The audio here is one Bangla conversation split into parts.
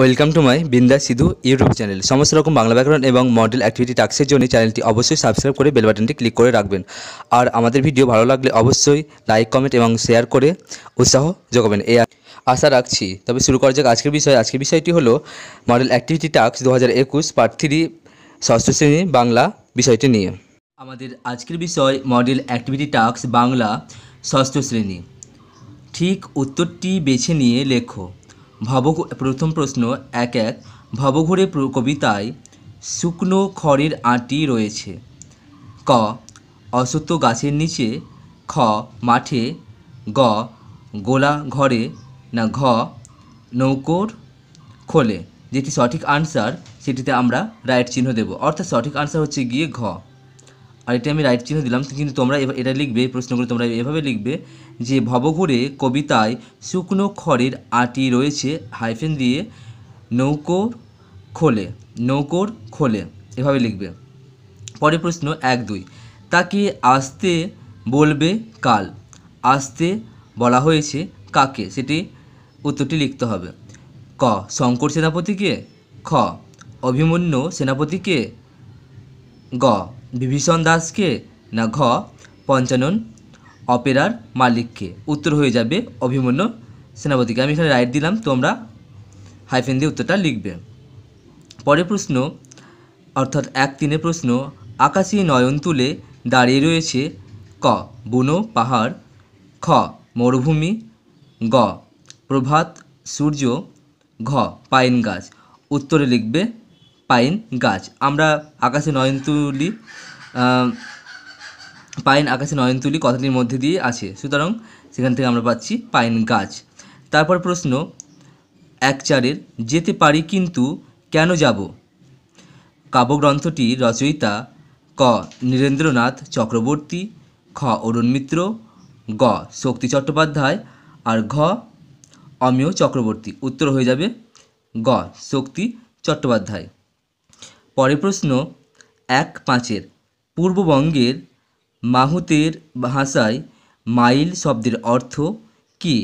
welcome to my Binda Sidhu YouTube channel সমস্ত রকম বাংলা ব্যাকরণ এবং মডেল অ্যাক্টিভিটি টাস্কের জন্য চ্যানেলটি অবশ্যই সাবস্ক্রাইব করে বেল বাটনটি ক্লিক করে রাখবেন আর আমাদের ভিডিও ভালো লাগলে অবশ্যই লাইক কমেন্ট এবং শেয়ার করে উৎসাহ যোগাবেন এ আশা রাখছি তবে শুরু করা যাক আজকের বিষয় আজকের বিষয়টি হলো মডেল অ্যাক্টিভিটি টাস্ক দু হাজার একুশ পার্ট থ্রি ষষ্ঠ শ্রেণী বাংলা বিষয়টি নিয়ে আমাদের আজকের বিষয় মডেল অ্যাক্টিভিটি টাস্ক বাংলা ষষ্ঠ শ্রেণী ঠিক উত্তরটি বেছে নিয়ে লেখো ভব প্রথম প্রশ্ন এক এক ভবঘুরে কবিতায় শুকনো খড়ের আঁটি রয়েছে ক অসত্য গাছের নিচে খ মাঠে গ গোলা ঘরে না ঘ নৌকোর খোলে যেটি সঠিক আনসার সেটিতে আমরা রাইট চিহ্ন দেব অর্থাৎ সঠিক আনসার হচ্ছে গিয়ে ঘ আর এটি আমি রাইট চিহ্ন দিলাম কিন্তু তোমরা এটা লিখবে প্রশ্নগুলো তোমরা এভাবে লিখবে যে ভবঘুরে কবিতায় শুকনো খড়ের আটি রয়েছে হাইফেন দিয়ে নৌকোর খোলে নৌকোর খোলে এভাবে লিখবে পরের প্রশ্ন এক দুই তাকে আসতে বলবে কাল আসতে বলা হয়েছে কাকে সেটি উত্তরটি লিখতে হবে ক শঙ্কর সেনাপতিকে খ অভিমন্যু সেনাপতিকে গ বিভীষণ দাসকে না ঘ পঞ্চানন অপেরার মালিককে উত্তর হয়ে যাবে অভিমন্যু সেনাপতিকে আমি এখানে রাইট দিলাম তোমরা হাইফেন দিয়ে উত্তরটা লিখবে পরের প্রশ্ন অর্থাৎ এক তিনে প্রশ্ন আকাশে নয়ন তুলে দাঁড়িয়ে রয়েছে ক বুনো পাহাড় খ মরুভূমি গ প্রভাত সূর্য ঘ পাইন গাছ উত্তরে লিখবে পাইন গাছ আমরা আকাশে নয়নতুলি পাইন আকাশে নয়নতুলি কথাটির মধ্যে দিয়ে আছে সুতরাং সেখান থেকে আমরা পাচ্ছি পাইন গাছ তারপর প্রশ্ন এক চারের যেতে পারি কিন্তু কেন যাব কাব্যগ্রন্থটি রচয়িতা ক নীরেন্দ্রনাথ চক্রবর্তী খ অরুণ মিত্র গ শক্তি চট্টোপাধ্যায় আর ঘ অমিয় চক্রবর্তী উত্তর হয়ে যাবে গ শক্তি চট্টোপাধ্যায় পরে প্রশ্ন এক পাঁচের পূর্ববঙ্গের মাহুতের ভাষায় মাইল শব্দের অর্থ কি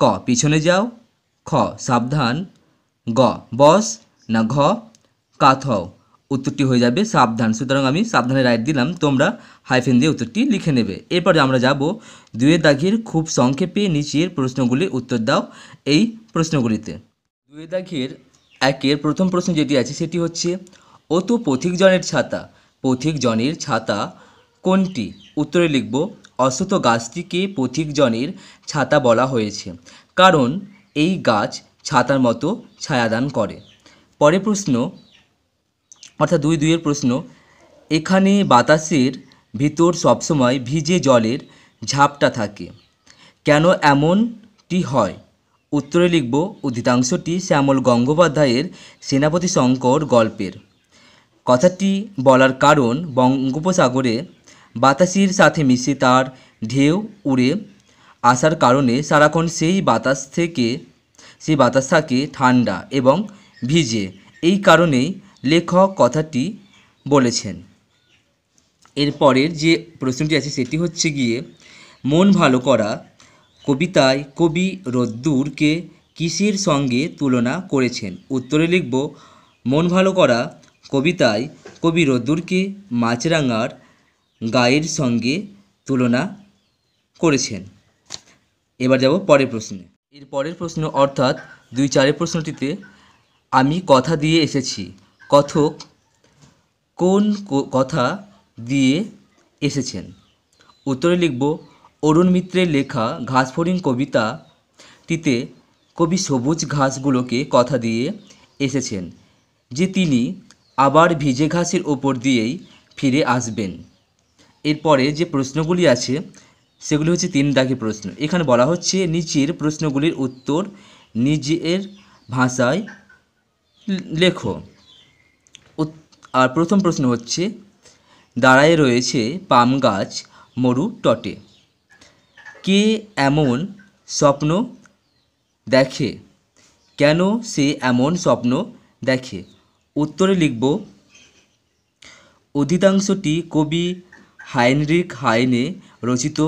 ক পিছনে যাও খ সাবধান গ বস না ঘ কাত উত্তরটি হয়ে যাবে সাবধান সুতরাং আমি সাবধানে রায় দিলাম তোমরা হাইফেন দিয়ে উত্তরটি লিখে নেবে এরপরে আমরা যাব দুয়ের দাঘের খুব সংক্ষেপে নিচের প্রশ্নগুলির উত্তর দাও এই প্রশ্নগুলিতে দুয়ে দাঘের একের প্রথম প্রশ্ন যেটি আছে সেটি হচ্ছে অতু পথিকজনের ছাতা পথিকজনের ছাতা কোনটি উত্তরে লিখব অশ্বত গাছটিকে পথিকজনের ছাতা বলা হয়েছে কারণ এই গাছ ছাতার মতো ছায়াদান করে পরে প্রশ্ন অর্থাৎ দুই দুইয়ের প্রশ্ন এখানে বাতাসের ভিতর সবসময় ভিজে জলের ঝাপটা থাকে কেন এমনটি হয় উত্তরে লিখব অধিকাংশটি শ্যামল গঙ্গোপাধ্যায়ের সেনাপতি শঙ্কর গল্পের কথাটি বলার কারণ বঙ্গোপসাগরে বাতাসের সাথে মিশে তার ঢেউ উড়ে আসার কারণে সারাক্ষণ সেই বাতাস থেকে সেই বাতাস থাকে ঠান্ডা এবং ভিজে এই কারণেই লেখক কথাটি বলেছেন এরপরের যে প্রশ্নটি আছে সেটি হচ্ছে গিয়ে মন ভালো করা কবিতায় কবি রোদ্দুরকে কিসের সঙ্গে তুলনা করেছেন উত্তরে লিখব মন ভালো করা কবিতায় কবি রোদ্দুরকে মাছরাঙার গায়ের সঙ্গে তুলনা করেছেন এবার যাব পরের প্রশ্নে এর পরের প্রশ্ন অর্থাৎ দুই চারের প্রশ্নটিতে আমি কথা দিয়ে এসেছি কথক কোন কথা দিয়ে এসেছেন উত্তরে লিখব অরুণ মিত্রের লেখা ঘাসফড়িং কবিতাটিতে কবি সবুজ ঘাসগুলোকে কথা দিয়ে এসেছেন যে তিনি আবার ভিজে ঘাসের ওপর দিয়েই ফিরে আসবেন এরপরে যে প্রশ্নগুলি আছে সেগুলি হচ্ছে তিন দাগের প্রশ্ন এখানে বলা হচ্ছে নিচের প্রশ্নগুলির উত্তর নিজের ভাষায় লেখো আর প্রথম প্রশ্ন হচ্ছে দাঁড়ায় রয়েছে পাম গাছ মরু টটে কে এমন স্বপ্ন দেখে কেন সে এমন স্বপ্ন দেখে উত্তরে লিখব অধিকাংশটি কবি হাইনরিক হাইনে রচিত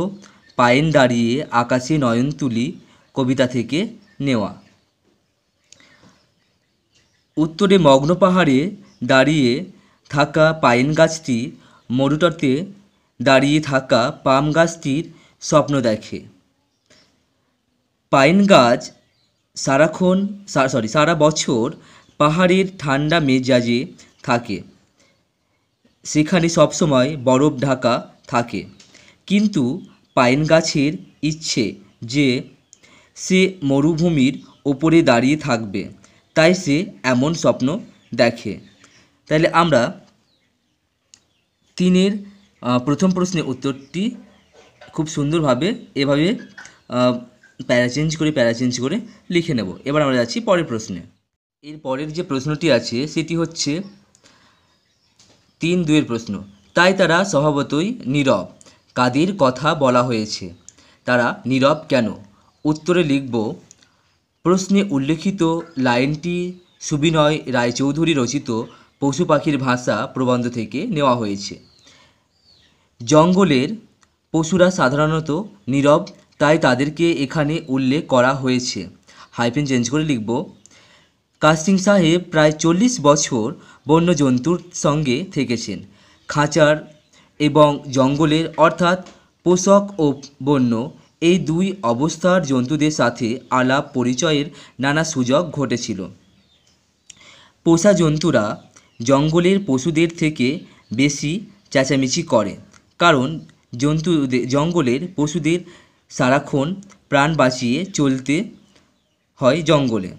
পাইন দাঁড়িয়ে আকাশে নয়ন তুলি কবিতা থেকে নেওয়া উত্তরে মগ্ন পাহাড়ে দাঁড়িয়ে থাকা পাইন গাছটি মরুটাতে দাঁড়িয়ে থাকা পাম গাছটির স্বপ্ন দেখে পাইন গাছ সারাক্ষণ সরি সারা বছর পাহাড়ের ঠান্ডা মেজাজে থাকে সেখানে সবসময় বরফ ঢাকা থাকে কিন্তু পাইন গাছের ইচ্ছে যে সে মরুভূমির ওপরে দাঁড়িয়ে থাকবে তাই সে এমন স্বপ্ন দেখে তাহলে আমরা তিনের প্রথম প্রশ্নের উত্তরটি খুব সুন্দরভাবে এভাবে প্যারা চেঞ্জ করে প্যারা চেঞ্জ করে লিখে নেব এবার আমরা যাচ্ছি পরের প্রশ্নে এর পরের যে প্রশ্নটি আছে সেটি হচ্ছে তিন দুয়ের প্রশ্ন তাই তারা স্বভাবতই নীরব কাদের কথা বলা হয়েছে তারা নীরব কেন উত্তরে লিখব প্রশ্নে উল্লেখিত লাইনটি সুবিনয় রায়চৌধুরী রচিত পশু পাখির ভাষা প্রবন্ধ থেকে নেওয়া হয়েছে জঙ্গলের পশুরা সাধারণত নীরব তাই তাদেরকে এখানে উল্লেখ করা হয়েছে হাইফেন চেঞ্জ করে লিখব কাস্টিং সাহেব প্রায় চল্লিশ বছর বন্যজন্তুর সঙ্গে থেকেছেন খাঁচার এবং জঙ্গলের অর্থাৎ পোষক ও বন্য এই দুই অবস্থার জন্তুদের সাথে আলাপ পরিচয়ের নানা সুযোগ ঘটেছিল পোষা জন্তুরা জঙ্গলের পশুদের থেকে বেশি চেঁচামেচি করে কারণ জন্তুদের জঙ্গলের পশুদের সারাক্ষণ প্রাণ বাঁচিয়ে চলতে হয় জঙ্গলে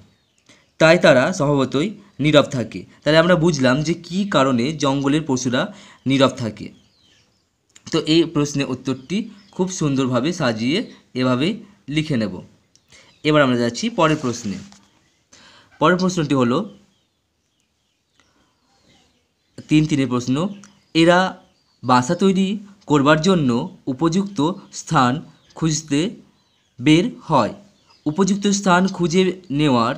তাই তারা স্বভাবতই নীরব থাকে তাহলে আমরা বুঝলাম যে কি কারণে জঙ্গলের পশুরা নীরব থাকে তো এই প্রশ্নের উত্তরটি খুব সুন্দরভাবে সাজিয়ে এভাবে লিখে নেব এবার আমরা যাচ্ছি পরের প্রশ্নে পরের প্রশ্নটি হলো তিন তিনের প্রশ্ন এরা বাসা তৈরি করবার জন্য উপযুক্ত স্থান খুঁজতে বের হয় উপযুক্ত স্থান খুঁজে নেওয়ার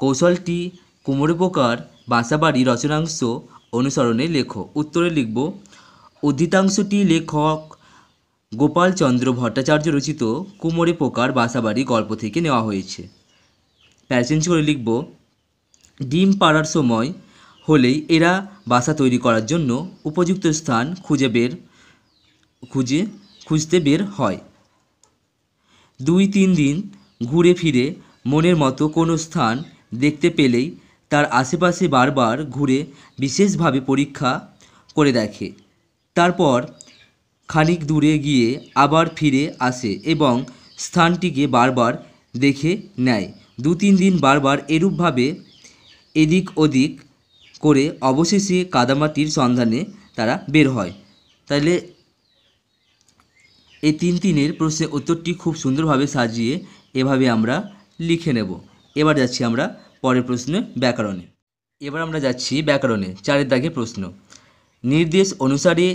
কৌশলটি কোমরে পোকার বাসাবাড়ি রচনাংশ অনুসরণে লেখো উত্তরে লিখব অধিতাংশটি লেখক গোপালচন্দ্র ভট্টাচার্য রচিত কুমোরে পোকার বাসাবাড়ি গল্প থেকে নেওয়া হয়েছে প্যাসেঞ্জ করে লিখব ডিম পাড়ার সময় হলেই এরা বাসা তৈরি করার জন্য উপযুক্ত স্থান খুঁজে বের খুঁজে খুঁজতে বের হয় দুই তিন দিন ঘুরে ফিরে মনের মতো কোনো স্থান দেখতে পেলেই তার আশেপাশে বারবার ঘুরে বিশেষভাবে পরীক্ষা করে দেখে তারপর খানিক দূরে গিয়ে আবার ফিরে আসে এবং স্থানটিকে বারবার দেখে নেয় দু তিন দিন বারবার এরূপভাবে এদিক ওদিক করে অবশেষে কাদামাটির সন্ধানে তারা বের হয় তাহলে এই তিন তিনের প্রশ্নের উত্তরটি খুব সুন্দরভাবে সাজিয়ে এভাবে আমরা লিখে নেব এবার যাচ্ছি আমরা পরের প্রশ্নে ব্যাকরণে এবার আমরা যাচ্ছি ব্যাকরণে চারের দাগে প্রশ্ন নির্দেশ অনুসারে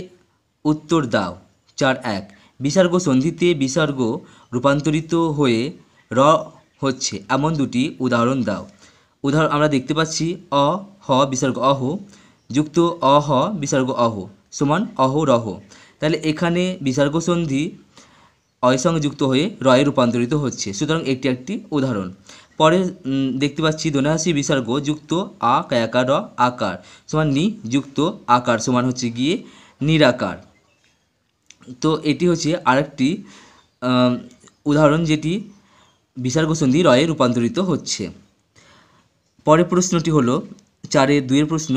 উত্তর দাও চার এক বিসর্গ সন্ধিতে বিসর্গ রূপান্তরিত হয়ে র হচ্ছে এমন দুটি উদাহরণ দাও উদাহরণ আমরা দেখতে পাচ্ছি অ হ বিসর্গ অহ যুক্ত অহ বিসর্গ অহ সমান অহ রহ তাহলে এখানে বিসর্গ সন্ধি অয় সঙ্গে যুক্ত হয়ে রয়ে রূপান্তরিত হচ্ছে সুতরাং একটি একটি উদাহরণ পরে দেখতে পাচ্ছি দনাসি বিসর্গ যুক্ত আ কায়াকার আকার সমান নি যুক্ত আকার সমান হচ্ছে গিয়ে নিরাকার তো এটি হচ্ছে আরেকটি উদাহরণ যেটি বিসর্গ সন্ধি রয়ে রূপান্তরিত হচ্ছে পরের প্রশ্নটি হলো চারের দুইয়ের প্রশ্ন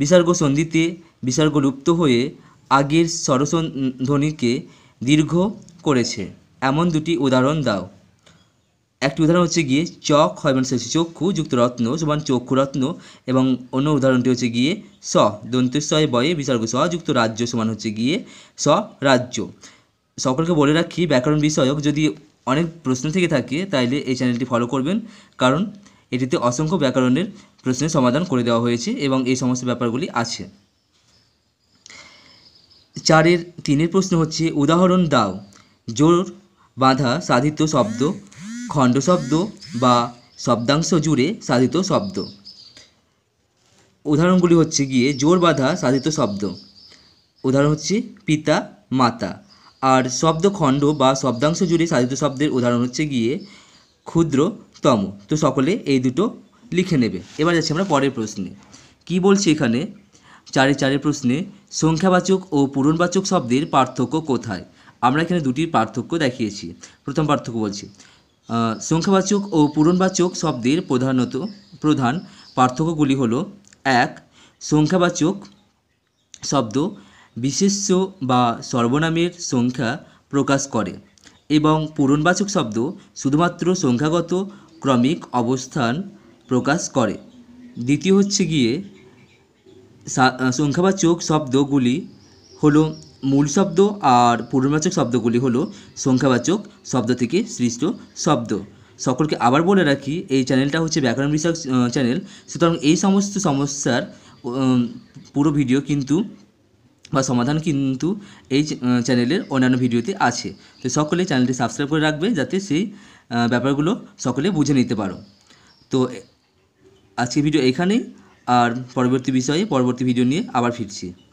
বিসর্গ সন্ধিতে বিসর্গ লুপ্ত হয়ে আগের ধ্বনিকে দীর্ঘ করেছে এমন দুটি উদাহরণ দাও একটি উদাহরণ হচ্ছে গিয়ে চক হয় মানে হচ্ছে চক্ষু যুক্ত রত্ন সমান চক্ষু রত্ন এবং অন্য উদাহরণটি হচ্ছে গিয়ে স দন্ত বয়ে বিসর্গ স যুক্ত রাজ্য সমান হচ্ছে গিয়ে স রাজ্য সকলকে বলে রাখি ব্যাকরণ বিষয়ক যদি অনেক প্রশ্ন থেকে থাকে তাইলে এই চ্যানেলটি ফলো করবেন কারণ এটিতে অসংখ্য ব্যাকরণের প্রশ্নের সমাধান করে দেওয়া হয়েছে এবং এই সমস্ত ব্যাপারগুলি আছে চারের তিনের প্রশ্ন হচ্ছে উদাহরণ দাও জোর বাধা সাধিত শব্দ খণ্ড শব্দ বা শব্দাংশ জুড়ে সাধিত শব্দ উদাহরণগুলি হচ্ছে গিয়ে জোর বাঁধা সাধিত শব্দ উদাহরণ হচ্ছে পিতা মাতা আর শব্দ খণ্ড বা শব্দাংশ জুড়ে সাধিত শব্দের উদাহরণ হচ্ছে গিয়ে ক্ষুদ্রতম তো সকলে এই দুটো লিখে নেবে এবার যাচ্ছি আমরা পরের প্রশ্নে কি বলছি এখানে চারে চারে প্রশ্নে সংখ্যাবাচক ও পূরণবাচক শব্দের পার্থক্য কোথায় আমরা এখানে দুটির পার্থক্য দেখিয়েছি প্রথম পার্থক্য বলছি সংখ্যাবাচক ও পূরণবাচক শব্দের প্রধানত প্রধান পার্থক্যগুলি হল এক সংখ্যাবাচক শব্দ বিশেষ্য বা সর্বনামের সংখ্যা প্রকাশ করে এবং পূরণবাচক শব্দ শুধুমাত্র সংখ্যাগত ক্রমিক অবস্থান প্রকাশ করে দ্বিতীয় হচ্ছে গিয়ে সংখ্যাবাচক শব্দগুলি হলো মূল শব্দ আর পূর্ণবাচক শব্দগুলি হলো সংখ্যাবাচক শব্দ থেকে সৃষ্ট শব্দ সকলকে আবার বলে রাখি এই চ্যানেলটা হচ্ছে ব্যাকরণ বিষয়ক চ্যানেল সুতরাং এই সমস্ত সমস্যার পুরো ভিডিও কিন্তু বা সমাধান কিন্তু এই চ্যানেলের অন্যান্য ভিডিওতে আছে তো সকলে চ্যানেলটি সাবস্ক্রাইব করে রাখবে যাতে সেই ব্যাপারগুলো সকলে বুঝে নিতে পারো তো আজকে ভিডিও এখানেই আর পরবর্তী বিষয়ে পরবর্তী ভিডিও নিয়ে আবার ফিরছি